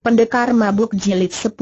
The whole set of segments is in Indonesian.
Pendekar Mabuk Jilid 10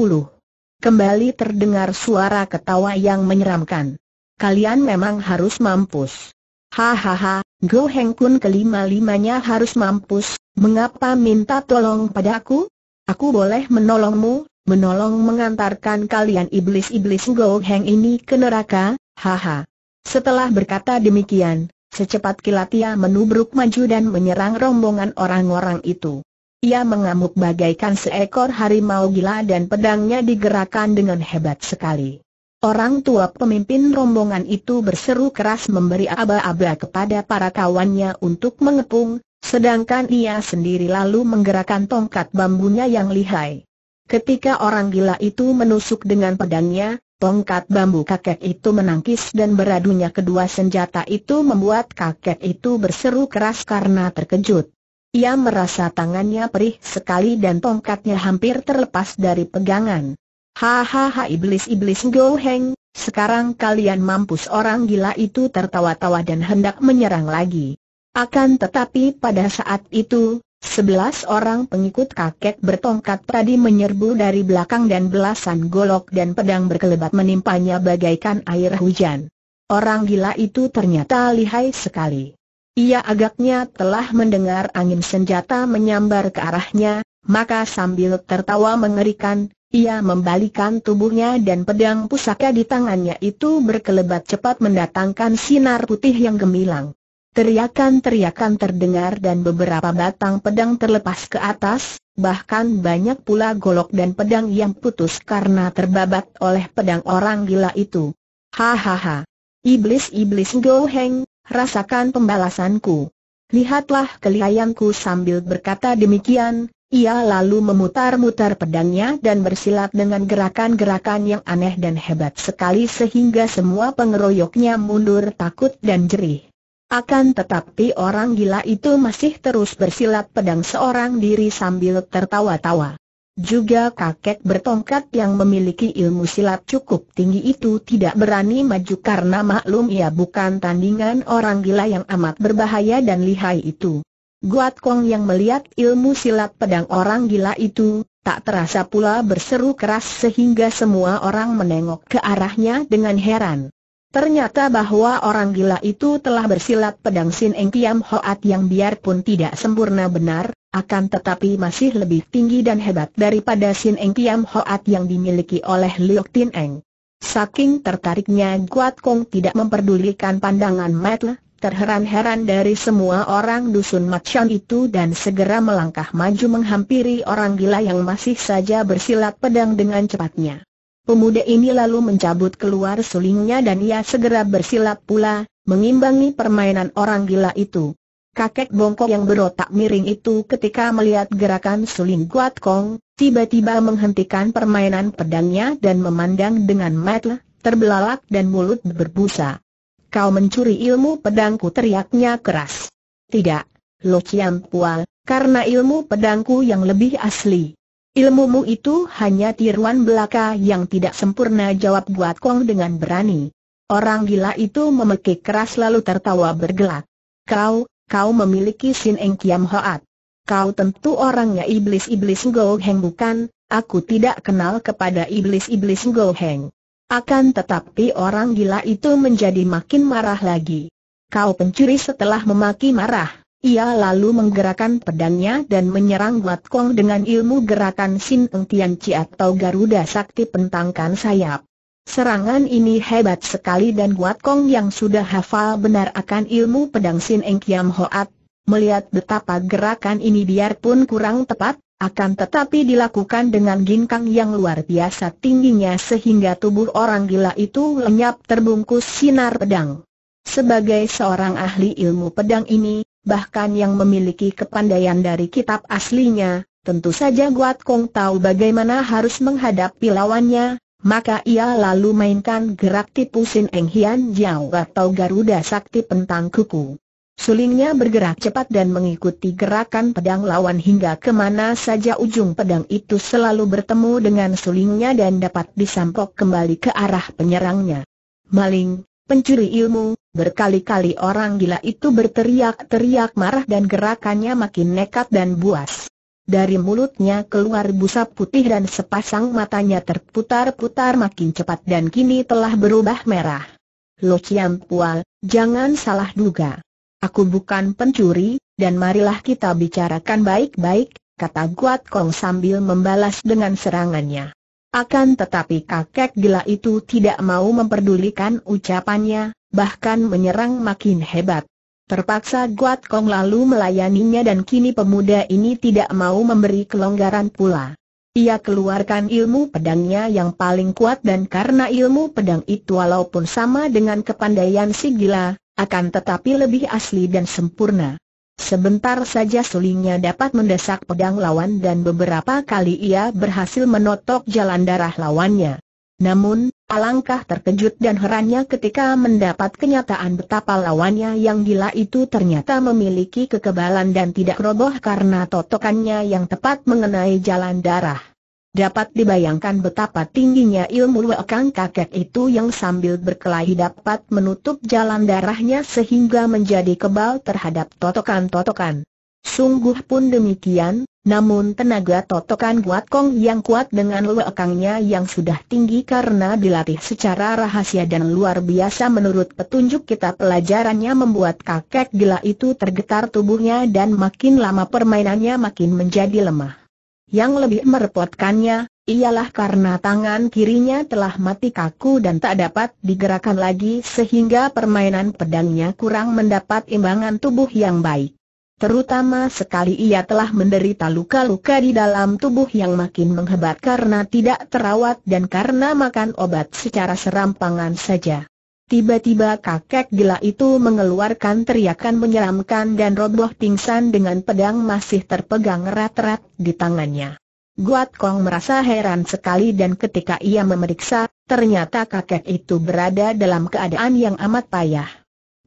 Kembali terdengar suara ketawa yang menyeramkan. Kalian memang harus mampus. Hahaha, Go Heng Kun kelima-limanya harus mampus, mengapa minta tolong padaku? Aku boleh menolongmu, menolong mengantarkan kalian iblis-iblis Go Heng ini ke neraka, haha. Setelah berkata demikian, secepat kilat ia menubruk maju dan menyerang rombongan orang-orang itu. Ia mengamuk bagaikan seekor harimau gila dan pedangnya digerakkan dengan hebat sekali. Orang tua pemimpin rombongan itu berseru keras memberi aba-aba kepada para kawannya untuk mengepung, sedangkan ia sendiri lalu menggerakkan tongkat bambunya yang lihai. Ketika orang gila itu menusuk dengan pedangnya, tongkat bambu kakek itu menangkis dan beradunya kedua senjata itu membuat kakek itu berseru keras karena terkejut. Ia merasa tangannya perih sekali dan tongkatnya hampir terlepas dari pegangan. Hahaha iblis-iblis Go Heng, sekarang kalian mampus orang gila itu tertawa-tawa dan hendak menyerang lagi. Akan tetapi pada saat itu, Sebelas orang pengikut kakek bertongkat tadi menyerbu dari belakang dan belasan golok dan pedang berkelebat menimpanya bagaikan air hujan. Orang gila itu ternyata lihai sekali. Ia agaknya telah mendengar angin senjata menyambar ke arahnya, maka sambil tertawa mengerikan, ia membalikan tubuhnya dan pedang pusaka di tangannya itu berkelebat cepat mendatangkan sinar putih yang gemilang. Teriakan-teriakan terdengar dan beberapa batang pedang terlepas ke atas, bahkan banyak pula golok dan pedang yang putus karena terbabat oleh pedang orang gila itu. Hahaha. Iblis-iblis goheng! rasakan pembalasanku. Lihatlah kelihayanku sambil berkata demikian, ia lalu memutar-mutar pedangnya dan bersilat dengan gerakan-gerakan yang aneh dan hebat sekali sehingga semua pengeroyoknya mundur takut dan jerih. Akan tetapi orang gila itu masih terus bersilat pedang seorang diri sambil tertawa-tawa. Juga kakek bertongkat yang memiliki ilmu silat cukup tinggi itu tidak berani maju karena maklum ia bukan tandingan orang gila yang amat berbahaya dan lihai itu. Guat Kong yang melihat ilmu silat pedang orang gila itu, tak terasa pula berseru keras sehingga semua orang menengok ke arahnya dengan heran. Ternyata bahwa orang gila itu telah bersilat pedang Sin Eng Kiam Hoat yang biarpun tidak sempurna benar, akan tetapi masih lebih tinggi dan hebat daripada Sin Eng Tiam Hoat yang dimiliki oleh Liu Tin Eng. Saking tertariknya Guat Kong tidak memperdulikan pandangan Le, terheran-heran dari semua orang dusun Macian itu dan segera melangkah maju menghampiri orang gila yang masih saja bersilat pedang dengan cepatnya. Pemuda ini lalu mencabut keluar sulingnya dan ia segera bersilat pula, mengimbangi permainan orang gila itu. Kakek bongkok yang berotak miring itu ketika melihat gerakan Suling Guat Kong, tiba-tiba menghentikan permainan pedangnya dan memandang dengan mata terbelalak dan mulut berbusa. Kau mencuri ilmu pedangku teriaknya keras. Tidak, Lo Chiang Pual, karena ilmu pedangku yang lebih asli. Ilmumu itu hanya tiruan belaka yang tidak sempurna jawab Guat Kong dengan berani. Orang gila itu memekik keras lalu tertawa bergelak. Kau, kau memiliki Sin Eng Kiam Hoat. Kau tentu orangnya iblis-iblis Go Heng bukan, aku tidak kenal kepada iblis-iblis Go Heng. Akan tetapi orang gila itu menjadi makin marah lagi. Kau pencuri setelah memaki marah, ia lalu menggerakkan pedangnya dan menyerang Wat Kong dengan ilmu gerakan Sin Eng Tian Chi atau Garuda Sakti Pentangkan Sayap. Serangan ini hebat sekali dan Guat Kong yang sudah hafal benar akan ilmu pedang Sin Eng Kiam Hoat, melihat betapa gerakan ini biarpun kurang tepat, akan tetapi dilakukan dengan ginkang yang luar biasa tingginya sehingga tubuh orang gila itu lenyap terbungkus sinar pedang. Sebagai seorang ahli ilmu pedang ini, bahkan yang memiliki kepandaian dari kitab aslinya, tentu saja Guat Kong tahu bagaimana harus menghadapi lawannya, maka ia lalu mainkan gerak tipu Sin Eng Hian Jiao atau Garuda Sakti Pentang Kuku. Sulingnya bergerak cepat dan mengikuti gerakan pedang lawan hingga kemana saja ujung pedang itu selalu bertemu dengan sulingnya dan dapat disampok kembali ke arah penyerangnya. Maling, pencuri ilmu, berkali-kali orang gila itu berteriak-teriak marah dan gerakannya makin nekat dan buas. Dari mulutnya keluar busa putih dan sepasang matanya terputar-putar makin cepat dan kini telah berubah merah. Lo Chiam Pual, jangan salah duga. Aku bukan pencuri, dan marilah kita bicarakan baik-baik, kata Guat Kong sambil membalas dengan serangannya. Akan tetapi kakek gila itu tidak mau memperdulikan ucapannya, bahkan menyerang makin hebat. Terpaksa Guat Kong lalu melayaninya dan kini pemuda ini tidak mau memberi kelonggaran pula. Ia keluarkan ilmu pedangnya yang paling kuat dan karena ilmu pedang itu walaupun sama dengan kepandaian si gila, akan tetapi lebih asli dan sempurna. Sebentar saja sulingnya dapat mendesak pedang lawan dan beberapa kali ia berhasil menotok jalan darah lawannya. Namun, alangkah terkejut dan herannya ketika mendapat kenyataan betapa lawannya yang gila itu ternyata memiliki kekebalan dan tidak roboh karena totokannya yang tepat mengenai jalan darah. Dapat dibayangkan betapa tingginya ilmu lekang kakek itu yang sambil berkelahi dapat menutup jalan darahnya sehingga menjadi kebal terhadap totokan-totokan. Sungguh pun demikian, namun tenaga totokan Guat Kong yang kuat dengan lekangnya yang sudah tinggi karena dilatih secara rahasia dan luar biasa menurut petunjuk kita pelajarannya membuat kakek gila itu tergetar tubuhnya dan makin lama permainannya makin menjadi lemah. Yang lebih merepotkannya, ialah karena tangan kirinya telah mati kaku dan tak dapat digerakkan lagi sehingga permainan pedangnya kurang mendapat imbangan tubuh yang baik. Terutama sekali ia telah menderita luka-luka di dalam tubuh yang makin menghebat karena tidak terawat dan karena makan obat secara serampangan saja. Tiba-tiba kakek gila itu mengeluarkan teriakan menyeramkan dan roboh pingsan dengan pedang masih terpegang erat-erat di tangannya. Guat Kong merasa heran sekali dan ketika ia memeriksa, ternyata kakek itu berada dalam keadaan yang amat payah.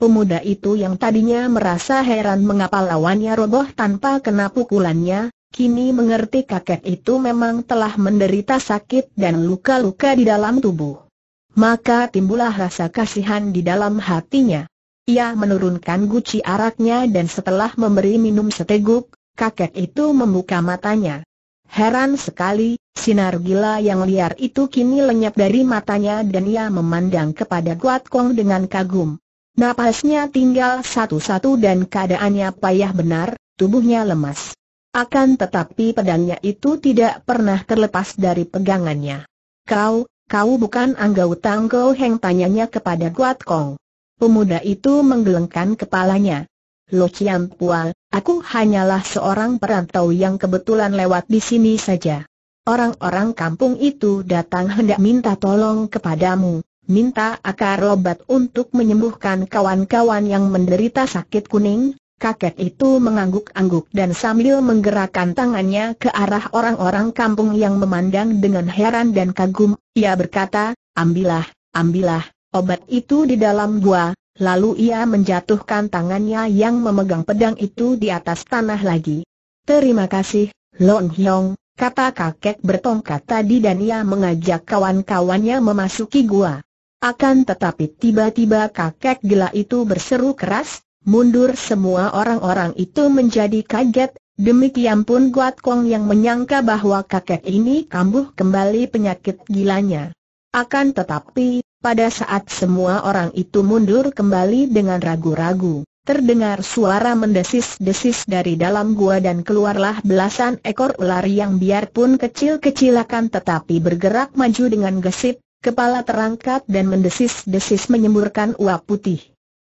Pemuda itu yang tadinya merasa heran mengapa lawannya roboh tanpa kena pukulannya, kini mengerti kakek itu memang telah menderita sakit dan luka-luka di dalam tubuh. Maka timbullah rasa kasihan di dalam hatinya. Ia menurunkan guci araknya dan setelah memberi minum seteguk, kakek itu membuka matanya. Heran sekali, sinar gila yang liar itu kini lenyap dari matanya dan ia memandang kepada Guat Kong dengan kagum. Napasnya tinggal satu-satu dan keadaannya payah benar, tubuhnya lemas. Akan tetapi pedangnya itu tidak pernah terlepas dari pegangannya. Kau, kau bukan Anggau Kau Heng tanyanya kepada Guat Kong. Pemuda itu menggelengkan kepalanya. Lo Chiam Pual, aku hanyalah seorang perantau yang kebetulan lewat di sini saja. Orang-orang kampung itu datang hendak minta tolong kepadamu minta akar obat untuk menyembuhkan kawan-kawan yang menderita sakit kuning, kakek itu mengangguk-angguk dan sambil menggerakkan tangannya ke arah orang-orang kampung yang memandang dengan heran dan kagum, ia berkata, ambillah, ambillah, obat itu di dalam gua, lalu ia menjatuhkan tangannya yang memegang pedang itu di atas tanah lagi. Terima kasih, Lon Hyong, kata kakek bertongkat tadi dan ia mengajak kawan-kawannya memasuki gua. Akan tetapi tiba-tiba kakek gila itu berseru keras, mundur semua orang-orang itu menjadi kaget, demikian pun Guat Kong yang menyangka bahwa kakek ini kambuh kembali penyakit gilanya. Akan tetapi, pada saat semua orang itu mundur kembali dengan ragu-ragu, terdengar suara mendesis-desis dari dalam gua dan keluarlah belasan ekor ular yang biarpun kecil kecil akan tetapi bergerak maju dengan gesit, kepala terangkat dan mendesis-desis menyemburkan uap putih.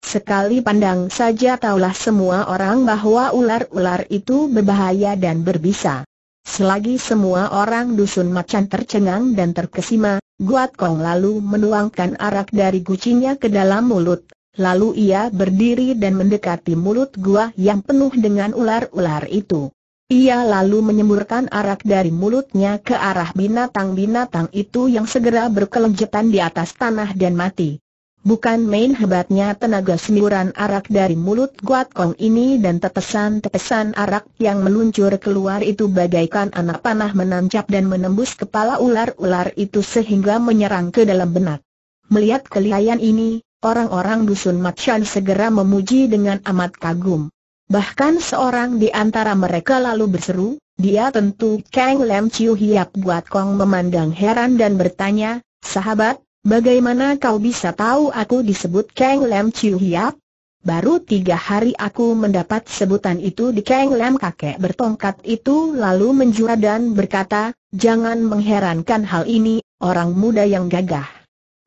Sekali pandang saja taulah semua orang bahwa ular-ular itu berbahaya dan berbisa. Selagi semua orang dusun macan tercengang dan terkesima, Guat Kong lalu menuangkan arak dari gucinya ke dalam mulut. Lalu ia berdiri dan mendekati mulut gua yang penuh dengan ular-ular itu. Ia lalu menyemburkan arak dari mulutnya ke arah binatang-binatang itu yang segera berkelenjetan di atas tanah dan mati. Bukan main hebatnya tenaga semburan arak dari mulut Guat Kong ini dan tetesan-tetesan arak yang meluncur keluar itu bagaikan anak panah menancap dan menembus kepala ular-ular itu sehingga menyerang ke dalam benak. Melihat kelihayan ini, orang-orang dusun Matshan segera memuji dengan amat kagum. Bahkan seorang di antara mereka lalu berseru, dia tentu Kang Lam Chiu Hiap Buat Kong memandang heran dan bertanya, sahabat, bagaimana kau bisa tahu aku disebut Kang Lam Chiu Hiap? Baru tiga hari aku mendapat sebutan itu di Kang Lam kakek bertongkat itu lalu menjura dan berkata, jangan mengherankan hal ini, orang muda yang gagah.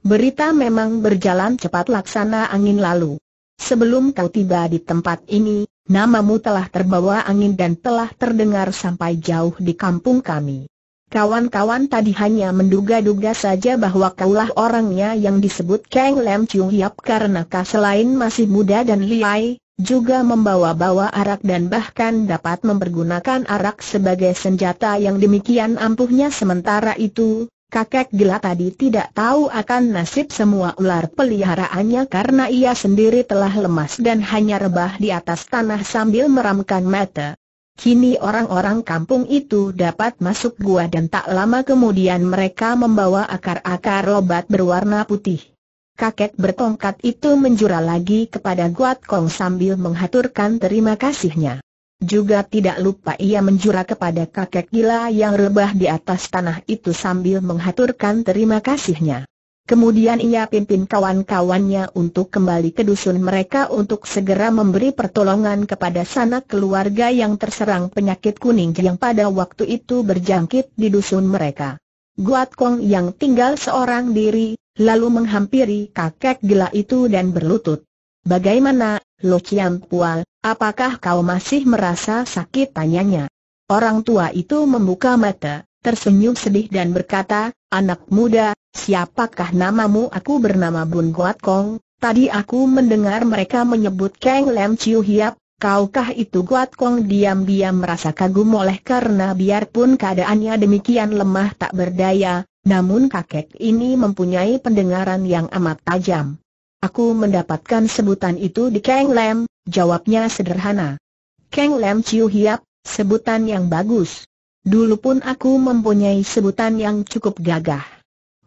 Berita memang berjalan cepat laksana angin lalu. Sebelum kau tiba di tempat ini, Namamu telah terbawa angin dan telah terdengar sampai jauh di kampung kami. Kawan-kawan tadi hanya menduga-duga saja bahwa kaulah orangnya yang disebut Kang Lam Chiu Yap karena kau selain masih muda dan liai, juga membawa-bawa arak dan bahkan dapat mempergunakan arak sebagai senjata yang demikian ampuhnya sementara itu, Kakek gila tadi tidak tahu akan nasib semua ular peliharaannya karena ia sendiri telah lemas dan hanya rebah di atas tanah sambil meramkan mata. Kini orang-orang kampung itu dapat masuk gua dan tak lama kemudian mereka membawa akar-akar lobat berwarna putih. Kakek bertongkat itu menjura lagi kepada Guat Kong sambil menghaturkan terima kasihnya. Juga tidak lupa ia menjura kepada kakek gila yang rebah di atas tanah itu sambil menghaturkan terima kasihnya. Kemudian ia pimpin kawan-kawannya untuk kembali ke dusun mereka untuk segera memberi pertolongan kepada sanak keluarga yang terserang penyakit kuning yang pada waktu itu berjangkit di dusun mereka. Guat Kong yang tinggal seorang diri, lalu menghampiri kakek gila itu dan berlutut. Bagaimana, Lo Chiang Pual, apakah kau masih merasa sakit tanyanya? Orang tua itu membuka mata, tersenyum sedih dan berkata, Anak muda, siapakah namamu? Aku bernama Bun Guat Kong, tadi aku mendengar mereka menyebut Kang Lam Chiu Hiap, Kaukah itu Guat Kong diam-diam merasa kagum oleh karena biarpun keadaannya demikian lemah tak berdaya, namun kakek ini mempunyai pendengaran yang amat tajam. Aku mendapatkan sebutan itu di Kang Lam, jawabnya sederhana. Kang Lam Chiu Hiap, sebutan yang bagus. Dulu pun aku mempunyai sebutan yang cukup gagah.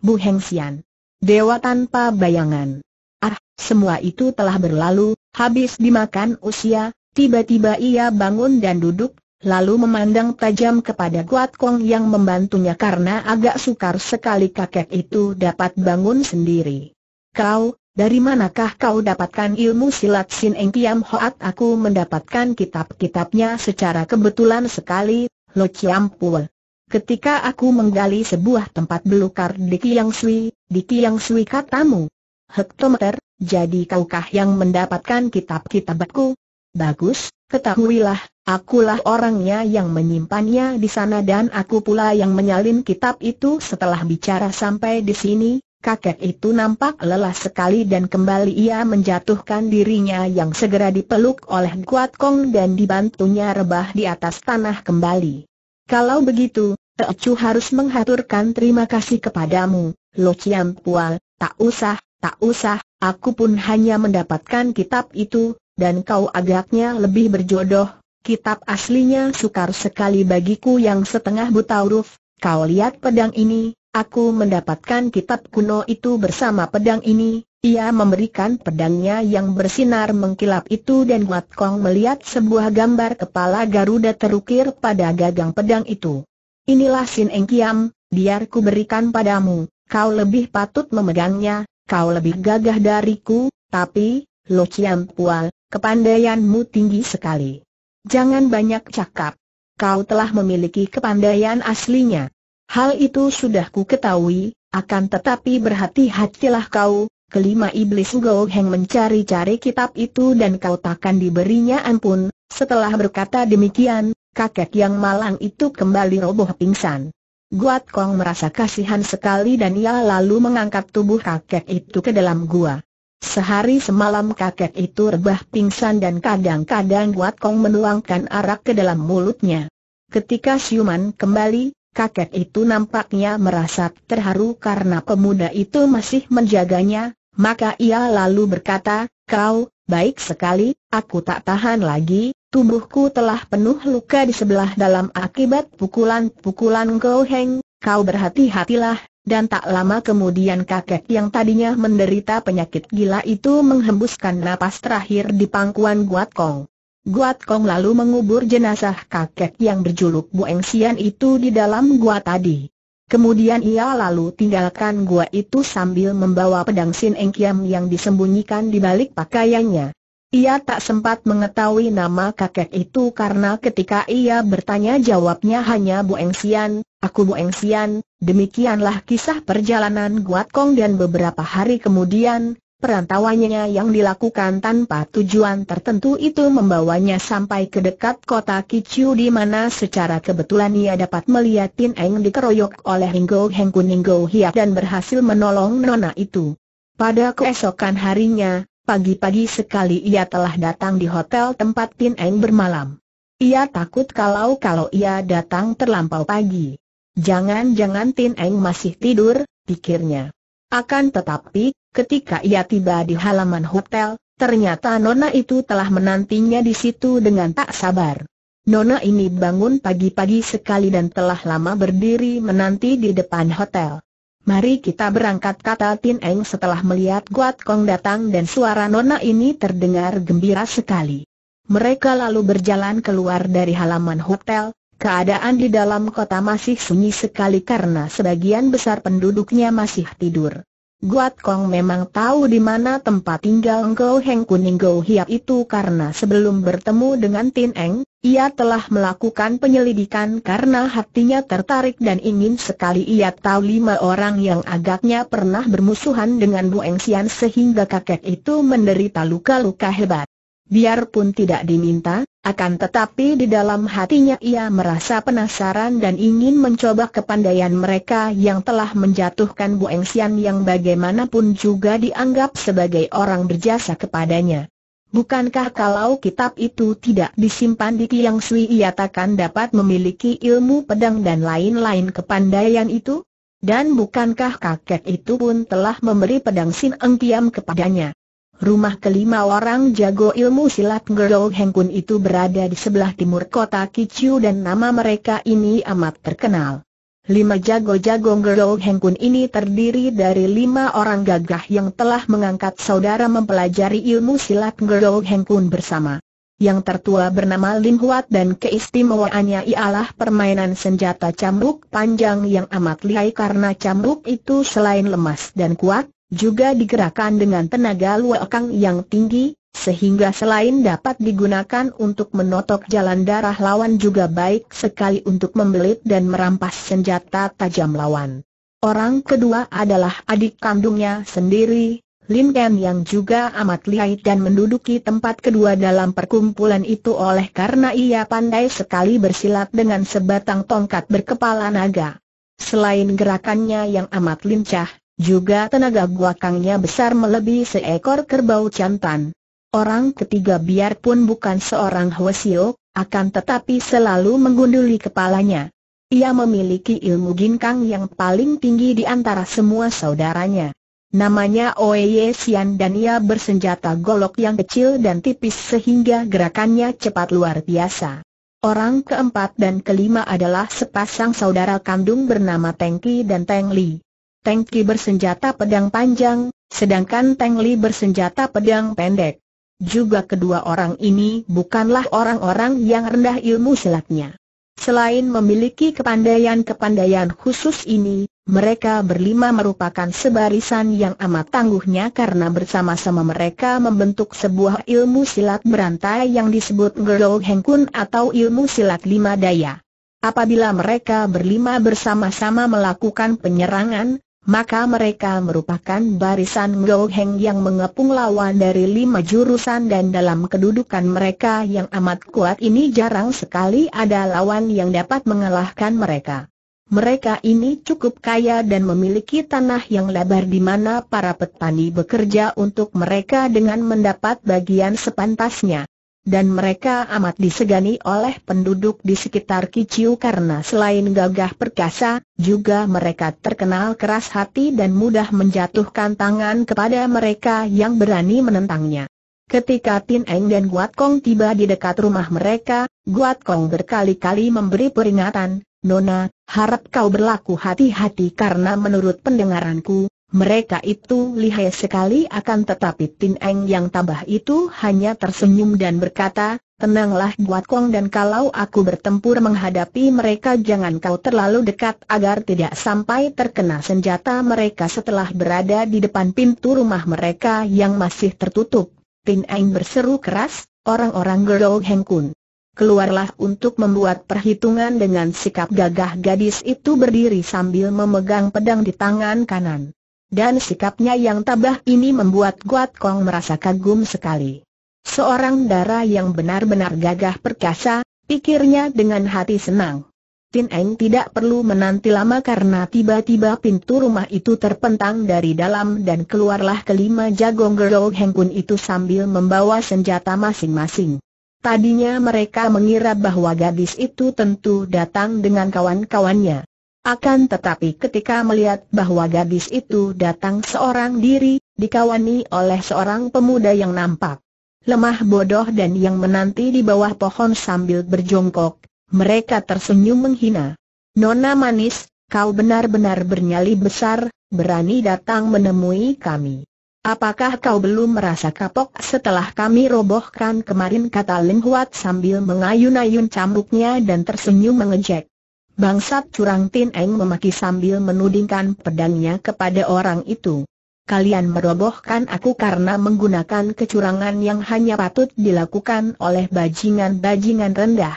Bu Heng Xian. Dewa tanpa bayangan. Ah, semua itu telah berlalu, habis dimakan usia, tiba-tiba ia bangun dan duduk, lalu memandang tajam kepada Guat Kong yang membantunya karena agak sukar sekali kakek itu dapat bangun sendiri. Kau, dari manakah kau dapatkan ilmu silat Sin Eng Kiam Hoat? Aku mendapatkan kitab-kitabnya secara kebetulan sekali, Lo Chiam Pul. Ketika aku menggali sebuah tempat belukar di Kiang Sui, di Kiang Sui katamu. Hektometer, jadi kaukah yang mendapatkan kitab-kitabku? Bagus, ketahuilah, akulah orangnya yang menyimpannya di sana dan aku pula yang menyalin kitab itu setelah bicara sampai di sini, kakek itu nampak lelah sekali dan kembali ia menjatuhkan dirinya yang segera dipeluk oleh Kuat Kong dan dibantunya rebah di atas tanah kembali. Kalau begitu, Teocu harus menghaturkan terima kasih kepadamu, Lo Chiam Pual, tak usah, tak usah, aku pun hanya mendapatkan kitab itu, dan kau agaknya lebih berjodoh. Kitab aslinya sukar sekali bagiku yang setengah buta huruf, kau lihat pedang ini, Aku mendapatkan kitab kuno itu bersama pedang ini, ia memberikan pedangnya yang bersinar mengkilap itu dan Wat Kong melihat sebuah gambar kepala Garuda terukir pada gagang pedang itu. Inilah Sin Eng Kiam, biar ku berikan padamu, kau lebih patut memegangnya, kau lebih gagah dariku, tapi, Lo Chiam Pual, kepandaianmu tinggi sekali. Jangan banyak cakap. Kau telah memiliki kepandaian aslinya. Hal itu sudah ku ketahui, akan tetapi berhati-hatilah kau, kelima iblis goheng mencari-cari kitab itu dan kau takkan diberinya ampun. Setelah berkata demikian, kakek yang malang itu kembali roboh pingsan. Guat Kong merasa kasihan sekali dan ia lalu mengangkat tubuh kakek itu ke dalam gua. Sehari semalam kakek itu rebah pingsan dan kadang-kadang Guat Kong menuangkan arak ke dalam mulutnya. Ketika siuman kembali, kakek itu nampaknya merasa terharu karena pemuda itu masih menjaganya, maka ia lalu berkata, kau, baik sekali, aku tak tahan lagi, tubuhku telah penuh luka di sebelah dalam akibat pukulan-pukulan kau heng, kau berhati-hatilah, dan tak lama kemudian kakek yang tadinya menderita penyakit gila itu menghembuskan napas terakhir di pangkuan Guat Kong. Guat Kong lalu mengubur jenazah kakek yang berjuluk Bu Eng Sian itu di dalam gua tadi. Kemudian ia lalu tinggalkan gua itu sambil membawa pedang Sin Eng Kiam yang disembunyikan di balik pakaiannya. Ia tak sempat mengetahui nama kakek itu karena ketika ia bertanya jawabnya hanya Bu Eng Sian, aku Bu Eng Sian, demikianlah kisah perjalanan Guat Kong dan beberapa hari kemudian, Perantauannya yang dilakukan tanpa tujuan tertentu itu membawanya sampai ke dekat kota Kichu di mana secara kebetulan ia dapat melihat Tin Eng dikeroyok oleh Hinggo Hengkun Hinggo Hiap dan berhasil menolong nona itu. Pada keesokan harinya, pagi-pagi sekali ia telah datang di hotel tempat Tin Eng bermalam. Ia takut kalau-kalau ia datang terlampau pagi. Jangan-jangan Tin Eng masih tidur, pikirnya. Akan tetapi, Ketika ia tiba di halaman hotel, ternyata Nona itu telah menantinya di situ dengan tak sabar. Nona ini bangun pagi-pagi sekali dan telah lama berdiri menanti di depan hotel. Mari kita berangkat kata Tin Eng setelah melihat Guat Kong datang dan suara Nona ini terdengar gembira sekali. Mereka lalu berjalan keluar dari halaman hotel, keadaan di dalam kota masih sunyi sekali karena sebagian besar penduduknya masih tidur. Guat Kong memang tahu di mana tempat tinggal Ngou Heng Kuning Ngou Hiap itu karena sebelum bertemu dengan Tin Eng, ia telah melakukan penyelidikan karena hatinya tertarik dan ingin sekali ia tahu lima orang yang agaknya pernah bermusuhan dengan Bu Eng Sian sehingga kakek itu menderita luka-luka hebat. Biarpun tidak diminta, akan tetapi di dalam hatinya ia merasa penasaran dan ingin mencoba kepandaian mereka yang telah menjatuhkan Bu Eng Sian yang bagaimanapun juga dianggap sebagai orang berjasa kepadanya. Bukankah kalau kitab itu tidak disimpan di Kiang Sui ia takkan dapat memiliki ilmu pedang dan lain-lain kepandaian itu? Dan bukankah kakek itu pun telah memberi pedang Sin Eng Kiam kepadanya? Rumah kelima orang jago ilmu silat Gerou Hengkun itu berada di sebelah timur kota Kichu dan nama mereka ini amat terkenal. Lima jago-jago Gerou Hengkun ini terdiri dari lima orang gagah yang telah mengangkat saudara mempelajari ilmu silat Gerou Hengkun bersama. Yang tertua bernama Lin Huat dan keistimewaannya ialah permainan senjata cambuk panjang yang amat lihai karena cambuk itu selain lemas dan kuat, juga digerakkan dengan tenaga luakang yang tinggi, sehingga selain dapat digunakan untuk menotok jalan darah lawan juga baik sekali untuk membelit dan merampas senjata tajam lawan. Orang kedua adalah adik kandungnya sendiri, Lin Ken yang juga amat lihai dan menduduki tempat kedua dalam perkumpulan itu oleh karena ia pandai sekali bersilat dengan sebatang tongkat berkepala naga. Selain gerakannya yang amat lincah, juga tenaga guakangnya besar melebihi seekor kerbau jantan. Orang ketiga biarpun bukan seorang Hwasio, akan tetapi selalu menggunduli kepalanya. Ia memiliki ilmu ginkang yang paling tinggi di antara semua saudaranya. Namanya Oeye Sian dan ia bersenjata golok yang kecil dan tipis sehingga gerakannya cepat luar biasa. Orang keempat dan kelima adalah sepasang saudara kandung bernama Tengki dan Tengli. Teng Ki bersenjata pedang panjang, sedangkan Teng Li bersenjata pedang pendek. Juga kedua orang ini bukanlah orang-orang yang rendah ilmu silatnya. Selain memiliki kepandaian-kepandaian khusus ini, mereka berlima merupakan sebarisan yang amat tangguhnya karena bersama-sama mereka membentuk sebuah ilmu silat berantai yang disebut Gerlou Hengkun atau ilmu silat lima daya. Apabila mereka berlima bersama-sama melakukan penyerangan, maka mereka merupakan barisan Ngo yang mengepung lawan dari lima jurusan dan dalam kedudukan mereka yang amat kuat ini jarang sekali ada lawan yang dapat mengalahkan mereka. Mereka ini cukup kaya dan memiliki tanah yang lebar di mana para petani bekerja untuk mereka dengan mendapat bagian sepantasnya dan mereka amat disegani oleh penduduk di sekitar Kiciu karena selain gagah perkasa, juga mereka terkenal keras hati dan mudah menjatuhkan tangan kepada mereka yang berani menentangnya. Ketika Tin Eng dan Guat Kong tiba di dekat rumah mereka, Guat Kong berkali-kali memberi peringatan, Nona, harap kau berlaku hati-hati karena menurut pendengaranku, mereka itu lihai sekali akan tetapi Tin Eng yang tambah itu hanya tersenyum dan berkata, Tenanglah Buat Kong dan kalau aku bertempur menghadapi mereka jangan kau terlalu dekat agar tidak sampai terkena senjata mereka setelah berada di depan pintu rumah mereka yang masih tertutup. Tin Eng berseru keras, orang-orang Gerou Heng Kun. Keluarlah untuk membuat perhitungan dengan sikap gagah gadis itu berdiri sambil memegang pedang di tangan kanan. Dan sikapnya yang tabah ini membuat Guat Kong merasa kagum sekali. Seorang darah yang benar-benar gagah perkasa, pikirnya dengan hati senang. Tin Eng tidak perlu menanti lama karena tiba-tiba pintu rumah itu terpentang dari dalam dan keluarlah kelima jagong Gerou Heng itu sambil membawa senjata masing-masing. Tadinya mereka mengira bahwa gadis itu tentu datang dengan kawan-kawannya. Akan tetapi ketika melihat bahwa gadis itu datang seorang diri, dikawani oleh seorang pemuda yang nampak lemah bodoh dan yang menanti di bawah pohon sambil berjongkok, mereka tersenyum menghina. Nona manis, kau benar-benar bernyali besar, berani datang menemui kami. Apakah kau belum merasa kapok setelah kami robohkan kemarin kata Ling Huat sambil mengayun-ayun cambuknya dan tersenyum mengejek. Bangsat curang Tin Eng memaki sambil menudingkan pedangnya kepada orang itu. Kalian merobohkan aku karena menggunakan kecurangan yang hanya patut dilakukan oleh bajingan-bajingan rendah.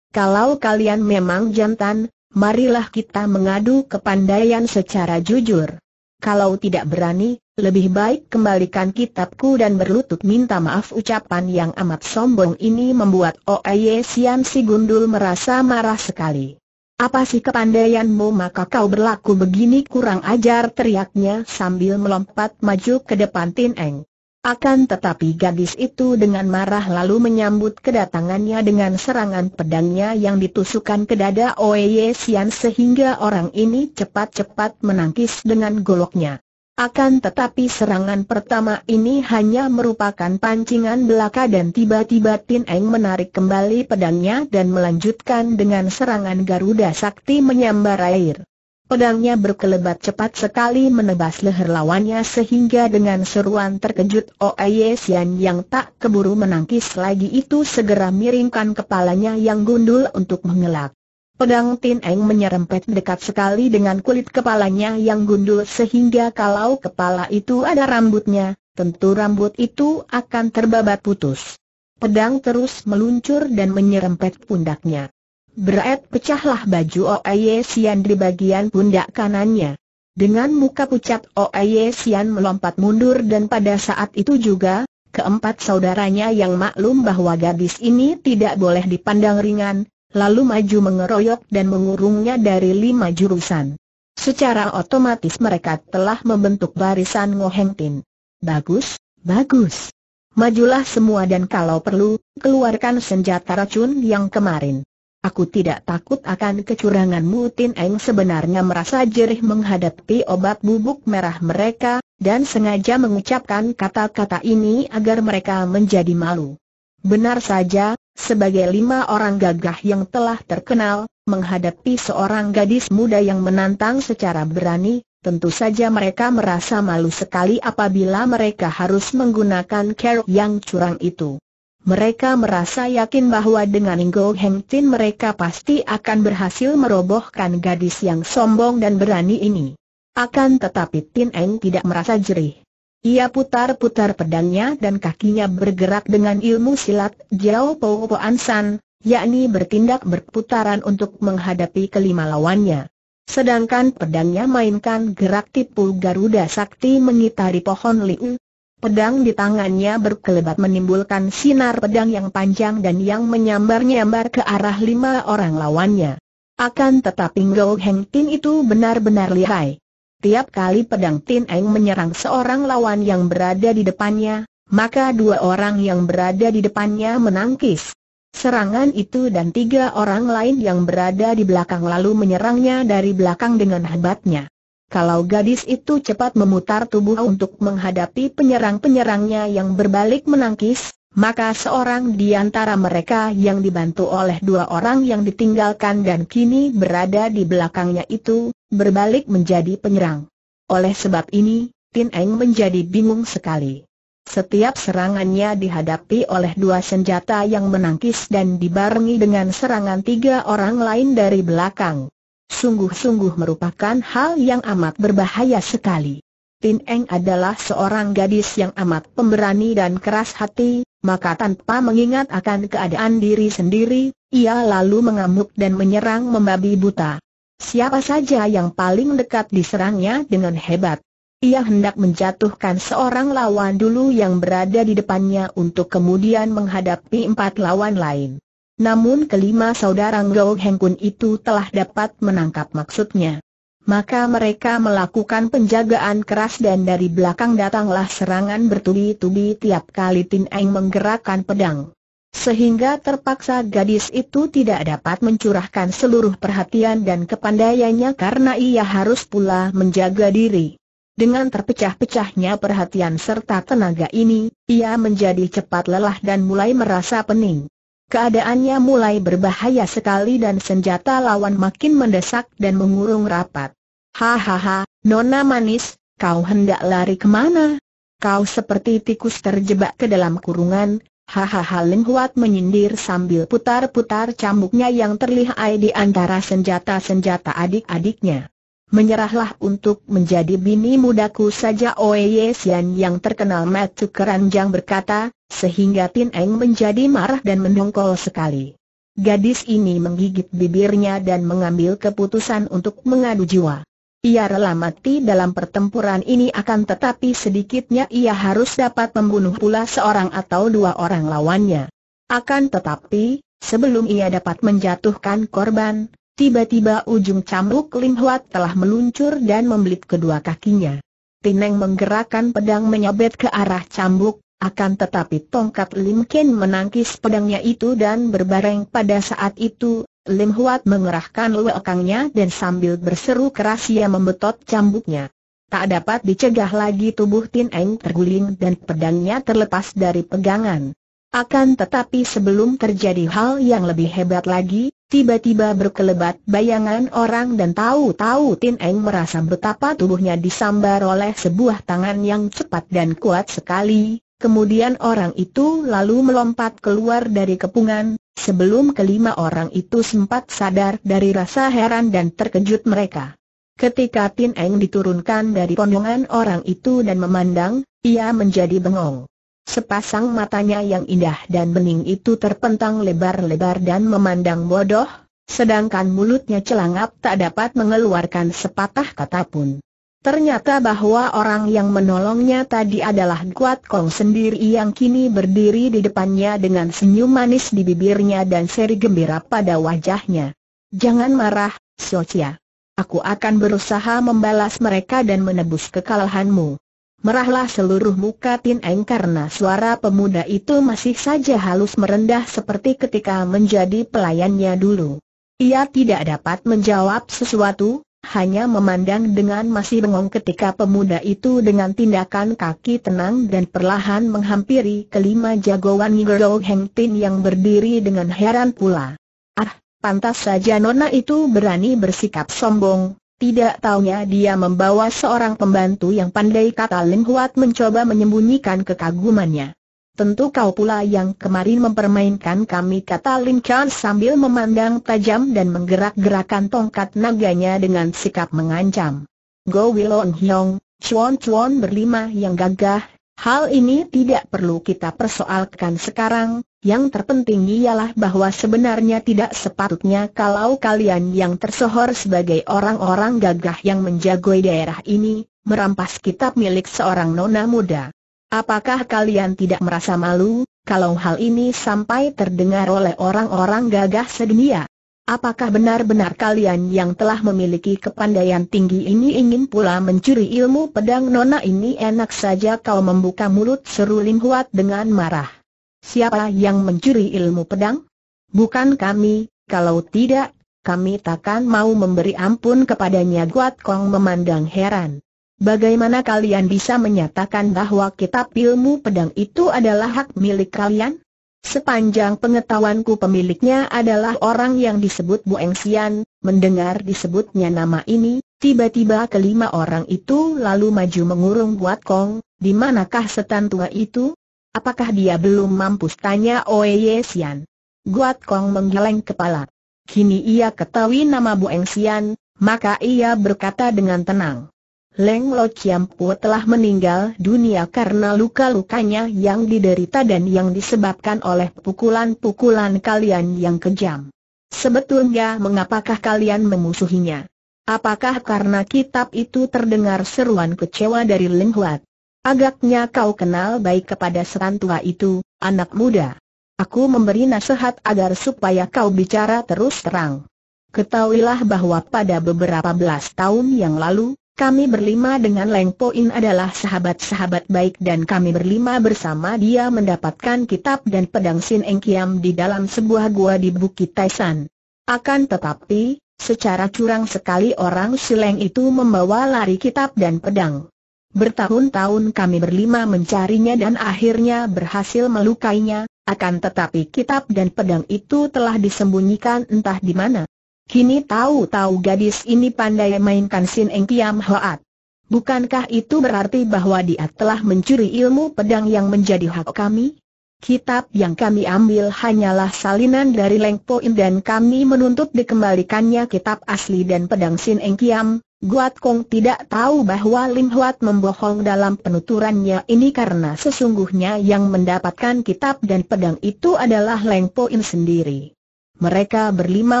Kalau kalian memang jantan, marilah kita mengadu kepandaian secara jujur. Kalau tidak berani, lebih baik kembalikan kitabku dan berlutut minta maaf ucapan yang amat sombong ini membuat Oe Sian Si Gundul merasa marah sekali. Apa sih kepandaianmu maka kau berlaku begini kurang ajar teriaknya sambil melompat maju ke depan Tin Eng. Akan tetapi gadis itu dengan marah lalu menyambut kedatangannya dengan serangan pedangnya yang ditusukkan ke dada Oe Ye Sian sehingga orang ini cepat-cepat menangkis dengan goloknya. Akan tetapi serangan pertama ini hanya merupakan pancingan belaka dan tiba-tiba Tin Eng menarik kembali pedangnya dan melanjutkan dengan serangan Garuda Sakti menyambar air. Pedangnya berkelebat cepat sekali menebas leher lawannya sehingga dengan seruan terkejut Oye Sian yang tak keburu menangkis lagi itu segera miringkan kepalanya yang gundul untuk mengelak. Pedang Tin Eng menyerempet dekat sekali dengan kulit kepalanya yang gundul sehingga kalau kepala itu ada rambutnya, tentu rambut itu akan terbabat putus. Pedang terus meluncur dan menyerempet pundaknya. Berat pecahlah baju Oeye Sian di bagian pundak kanannya. Dengan muka pucat Oeye Sian melompat mundur dan pada saat itu juga, keempat saudaranya yang maklum bahwa gadis ini tidak boleh dipandang ringan, lalu maju mengeroyok dan mengurungnya dari lima jurusan. Secara otomatis mereka telah membentuk barisan Ngoheng Tin. Bagus, bagus. Majulah semua dan kalau perlu, keluarkan senjata racun yang kemarin. Aku tidak takut akan kecuranganmu Tin Eng sebenarnya merasa jerih menghadapi obat bubuk merah mereka, dan sengaja mengucapkan kata-kata ini agar mereka menjadi malu. Benar saja, sebagai lima orang gagah yang telah terkenal, menghadapi seorang gadis muda yang menantang secara berani, tentu saja mereka merasa malu sekali apabila mereka harus menggunakan care yang curang itu. Mereka merasa yakin bahwa dengan Ingo Heng Tin mereka pasti akan berhasil merobohkan gadis yang sombong dan berani ini. Akan tetapi Tin Eng tidak merasa jerih. Ia putar-putar pedangnya dan kakinya bergerak dengan ilmu silat Jiao Po Po Ansan, yakni bertindak berputaran untuk menghadapi kelima lawannya. Sedangkan pedangnya mainkan gerak tipu Garuda Sakti mengitari pohon liu. Pedang di tangannya berkelebat menimbulkan sinar pedang yang panjang dan yang menyambar-nyambar ke arah lima orang lawannya. Akan tetapi Ngo Heng Tin itu benar-benar lihai. Tiap kali pedang Tin Eng menyerang seorang lawan yang berada di depannya, maka dua orang yang berada di depannya menangkis. Serangan itu dan tiga orang lain yang berada di belakang lalu menyerangnya dari belakang dengan hebatnya. Kalau gadis itu cepat memutar tubuh untuk menghadapi penyerang-penyerangnya yang berbalik menangkis, maka seorang di antara mereka yang dibantu oleh dua orang yang ditinggalkan dan kini berada di belakangnya itu, berbalik menjadi penyerang. Oleh sebab ini, Tin Eng menjadi bingung sekali. Setiap serangannya dihadapi oleh dua senjata yang menangkis dan dibarengi dengan serangan tiga orang lain dari belakang. Sungguh-sungguh merupakan hal yang amat berbahaya sekali. Tin Eng adalah seorang gadis yang amat pemberani dan keras hati, maka tanpa mengingat akan keadaan diri sendiri, ia lalu mengamuk dan menyerang membabi buta. Siapa saja yang paling dekat diserangnya dengan hebat. Ia hendak menjatuhkan seorang lawan dulu yang berada di depannya untuk kemudian menghadapi empat lawan lain. Namun kelima saudara Heng Hengkun itu telah dapat menangkap maksudnya. Maka mereka melakukan penjagaan keras dan dari belakang datanglah serangan bertubi-tubi tiap kali Tin Eng menggerakkan pedang. Sehingga terpaksa gadis itu tidak dapat mencurahkan seluruh perhatian dan kepandaiannya karena ia harus pula menjaga diri. Dengan terpecah-pecahnya perhatian serta tenaga ini, ia menjadi cepat lelah dan mulai merasa pening. Keadaannya mulai berbahaya sekali dan senjata lawan makin mendesak dan mengurung rapat. Hahaha, Nona Manis, kau hendak lari kemana? Kau seperti tikus terjebak ke dalam kurungan, hahaha Lim menyindir sambil putar-putar cambuknya yang terlihat di antara senjata-senjata adik-adiknya menyerahlah untuk menjadi bini mudaku saja Oye Sian yang terkenal Matu Keranjang berkata, sehingga Tin Eng menjadi marah dan mendongkol sekali. Gadis ini menggigit bibirnya dan mengambil keputusan untuk mengadu jiwa. Ia rela mati dalam pertempuran ini akan tetapi sedikitnya ia harus dapat membunuh pula seorang atau dua orang lawannya. Akan tetapi, sebelum ia dapat menjatuhkan korban, Tiba-tiba ujung cambuk Lim Huat telah meluncur dan membelit kedua kakinya. Tineng menggerakkan pedang menyabet ke arah cambuk, akan tetapi tongkat Lim Ken menangkis pedangnya itu dan berbareng pada saat itu, Lim Huat mengerahkan lekangnya dan sambil berseru keras ia membetot cambuknya. Tak dapat dicegah lagi tubuh Tineng terguling dan pedangnya terlepas dari pegangan. Akan tetapi sebelum terjadi hal yang lebih hebat lagi, Tiba-tiba berkelebat bayangan orang dan tahu-tahu Tin Eng merasa betapa tubuhnya disambar oleh sebuah tangan yang cepat dan kuat sekali. Kemudian orang itu lalu melompat keluar dari kepungan, sebelum kelima orang itu sempat sadar dari rasa heran dan terkejut mereka. Ketika Tin Eng diturunkan dari pondongan orang itu dan memandang, ia menjadi bengong. Sepasang matanya yang indah dan bening itu terpentang lebar-lebar dan memandang bodoh, sedangkan mulutnya celangap tak dapat mengeluarkan sepatah kata pun. Ternyata bahwa orang yang menolongnya tadi adalah Guat Kong sendiri yang kini berdiri di depannya dengan senyum manis di bibirnya dan seri gembira pada wajahnya. Jangan marah, Socia. Aku akan berusaha membalas mereka dan menebus kekalahanmu. Merahlah seluruh muka Tin Eng karena suara pemuda itu masih saja halus merendah seperti ketika menjadi pelayannya dulu. Ia tidak dapat menjawab sesuatu, hanya memandang dengan masih bengong ketika pemuda itu dengan tindakan kaki tenang dan perlahan menghampiri kelima jagoan Ngero Heng Tin yang berdiri dengan heran pula. Ah, pantas saja nona itu berani bersikap sombong, tidak taunya dia membawa seorang pembantu yang pandai kata Lim Huat mencoba menyembunyikan kekagumannya. Tentu kau pula yang kemarin mempermainkan kami kata Lim Chan sambil memandang tajam dan menggerak-gerakan tongkat naganya dengan sikap mengancam. Go Wilon Hyong, Chuan Chuan berlima yang gagah, hal ini tidak perlu kita persoalkan sekarang, yang terpenting ialah bahwa sebenarnya tidak sepatutnya kalau kalian yang tersohor sebagai orang-orang gagah yang menjagoi daerah ini, merampas kitab milik seorang nona muda. Apakah kalian tidak merasa malu, kalau hal ini sampai terdengar oleh orang-orang gagah sedunia? Apakah benar-benar kalian yang telah memiliki kepandaian tinggi ini ingin pula mencuri ilmu pedang nona ini enak saja kau membuka mulut seru Lim Huat dengan marah. Siapa yang mencuri ilmu pedang? Bukan kami, kalau tidak, kami takkan mau memberi ampun kepadanya Guat Kong memandang heran. Bagaimana kalian bisa menyatakan bahwa kitab ilmu pedang itu adalah hak milik kalian? Sepanjang pengetahuanku pemiliknya adalah orang yang disebut Bu Engsian, mendengar disebutnya nama ini, tiba-tiba kelima orang itu lalu maju mengurung Guat Kong, di manakah setan tua itu? Apakah dia belum mampu tanya Oe Sian? Guat Kong menggeleng kepala. Kini ia ketahui nama Bu Eng Sian, maka ia berkata dengan tenang. Leng Lo Chiam Pu telah meninggal dunia karena luka-lukanya yang diderita dan yang disebabkan oleh pukulan-pukulan kalian yang kejam. Sebetulnya mengapakah kalian memusuhinya? Apakah karena kitab itu terdengar seruan kecewa dari Leng Huat? Agaknya kau kenal baik kepada seran tua itu, anak muda. Aku memberi nasihat agar supaya kau bicara terus terang. Ketahuilah bahwa pada beberapa belas tahun yang lalu, kami berlima dengan Leng Poin adalah sahabat-sahabat baik dan kami berlima bersama dia mendapatkan kitab dan pedang Sin Eng Kiam di dalam sebuah gua di Bukit Taisan. Akan tetapi, secara curang sekali orang Sileng itu membawa lari kitab dan pedang. Bertahun-tahun kami berlima mencarinya dan akhirnya berhasil melukainya, akan tetapi kitab dan pedang itu telah disembunyikan entah di mana. Kini tahu-tahu gadis ini pandai mainkan Sin Eng Kiam Hoat. Bukankah itu berarti bahwa dia telah mencuri ilmu pedang yang menjadi hak kami? Kitab yang kami ambil hanyalah salinan dari Leng Poin dan kami menuntut dikembalikannya kitab asli dan pedang Sin Eng Kiam, Guat Kong tidak tahu bahwa Lim Huat membohong dalam penuturannya ini karena sesungguhnya yang mendapatkan kitab dan pedang itu adalah Leng Po In sendiri. Mereka berlima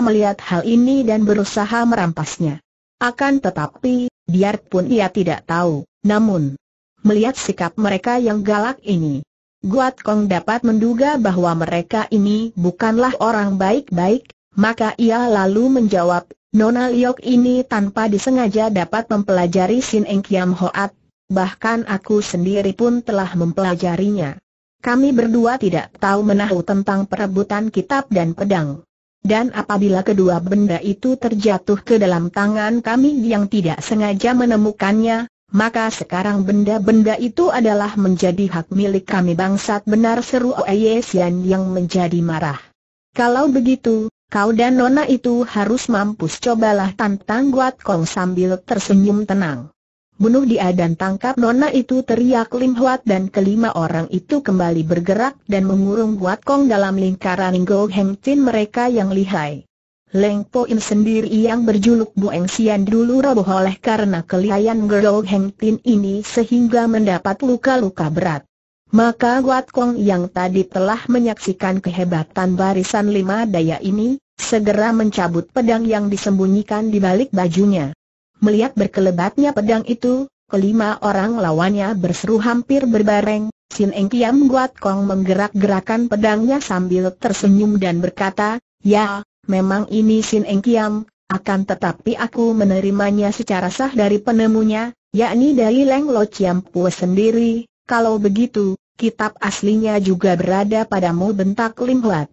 melihat hal ini dan berusaha merampasnya. Akan tetapi, biarpun ia tidak tahu, namun melihat sikap mereka yang galak ini, Guat Kong dapat menduga bahwa mereka ini bukanlah orang baik-baik, maka ia lalu menjawab, Nona Liok ini tanpa disengaja dapat mempelajari Sin Eng Kiam Hoat, bahkan aku sendiri pun telah mempelajarinya. Kami berdua tidak tahu menahu tentang perebutan kitab dan pedang. Dan apabila kedua benda itu terjatuh ke dalam tangan kami yang tidak sengaja menemukannya, maka sekarang benda-benda itu adalah menjadi hak milik kami bangsat benar seru Oye Sian yang menjadi marah. Kalau begitu, Kau dan Nona itu harus mampus cobalah tantang Guat Kong sambil tersenyum tenang. Bunuh dia dan tangkap Nona itu teriak Lim Huat dan kelima orang itu kembali bergerak dan mengurung Guat Kong dalam lingkaran Go Heng Tin mereka yang lihai. Leng Po In sendiri yang berjuluk Bueng Sian dulu roboh oleh karena kelihayan Go Heng Tin ini sehingga mendapat luka-luka berat. Maka Guat Kong yang tadi telah menyaksikan kehebatan barisan lima daya ini, segera mencabut pedang yang disembunyikan di balik bajunya. Melihat berkelebatnya pedang itu, kelima orang lawannya berseru hampir berbareng, Sin Eng Kiam Guat Kong menggerak-gerakan pedangnya sambil tersenyum dan berkata, Ya, memang ini Sin Eng Kiam, akan tetapi aku menerimanya secara sah dari penemunya, yakni dari Leng Lo Chiam Pue sendiri, kalau begitu, kitab aslinya juga berada padamu bentak Lim Huat.